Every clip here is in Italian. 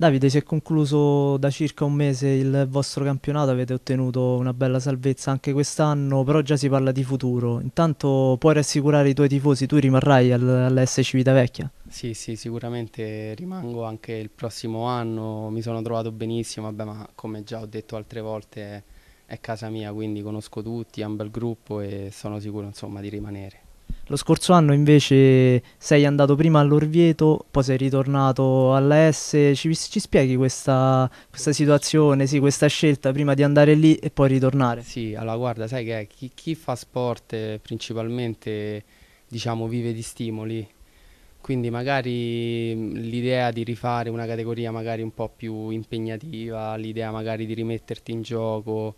Davide, si è concluso da circa un mese il vostro campionato, avete ottenuto una bella salvezza anche quest'anno, però già si parla di futuro. Intanto puoi rassicurare i tuoi tifosi, tu rimarrai all all'S Civitavecchia? Sì, sì, sicuramente rimango anche il prossimo anno, mi sono trovato benissimo, vabbè, ma come già ho detto altre volte è casa mia, quindi conosco tutti, è un bel gruppo e sono sicuro insomma, di rimanere. Lo scorso anno invece sei andato prima all'Orvieto, poi sei ritornato alla S. Ci, ci spieghi questa, questa situazione, sì, questa scelta prima di andare lì e poi ritornare? Sì, allora guarda, sai che chi, chi fa sport eh, principalmente diciamo, vive di stimoli. Quindi magari mm, l'idea di rifare una categoria magari un po' più impegnativa, l'idea magari di rimetterti in gioco,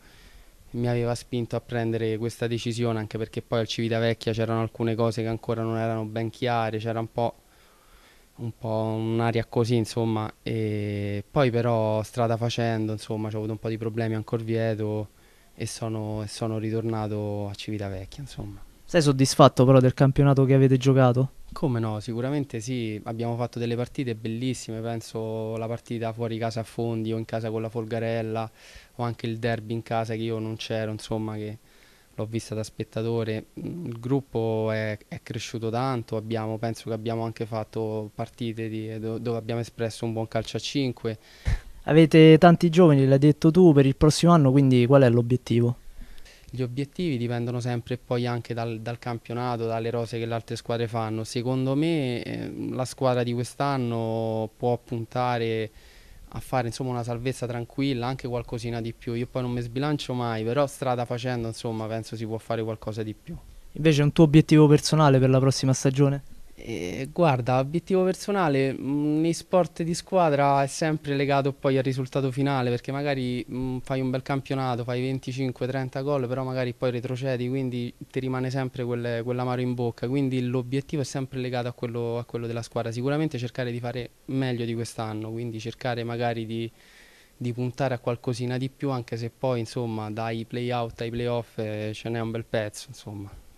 mi aveva spinto a prendere questa decisione anche perché poi al Civitavecchia c'erano alcune cose che ancora non erano ben chiare, c'era un po' un po' un'aria così, insomma, e poi però strada facendo, insomma, ho avuto un po' di problemi a Corvieto e sono, e sono ritornato a Civitavecchia, insomma. Sei soddisfatto però del campionato che avete giocato? Come no, sicuramente sì, abbiamo fatto delle partite bellissime, penso la partita fuori casa a Fondi o in casa con la Folgarella o anche il derby in casa che io non c'ero, insomma che l'ho vista da spettatore. Il gruppo è, è cresciuto tanto, abbiamo, penso che abbiamo anche fatto partite di, dove abbiamo espresso un buon calcio a 5. Avete tanti giovani, l'hai detto tu, per il prossimo anno, quindi qual è l'obiettivo? gli obiettivi dipendono sempre poi anche dal, dal campionato, dalle rose che le altre squadre fanno. Secondo me eh, la squadra di quest'anno può puntare a fare insomma, una salvezza tranquilla, anche qualcosina di più. Io poi non mi sbilancio mai, però strada facendo insomma, penso si può fare qualcosa di più. Invece un tuo obiettivo personale per la prossima stagione? Eh, guarda, obiettivo personale, mm, nei sport di squadra è sempre legato poi al risultato finale, perché magari mh, mm, fai un bel campionato, fai 25-30 gol, però magari poi retrocedi, quindi ti rimane sempre quel, quell'amaro in bocca, quindi l'obiettivo è sempre legato a quello, a quello, della squadra, sicuramente cercare di fare meglio di quest'anno, quindi cercare magari di, di, puntare a qualcosina di più, anche se poi insomma dai play-out ai playoff eh, ce n'è un bel pezzo, insomma.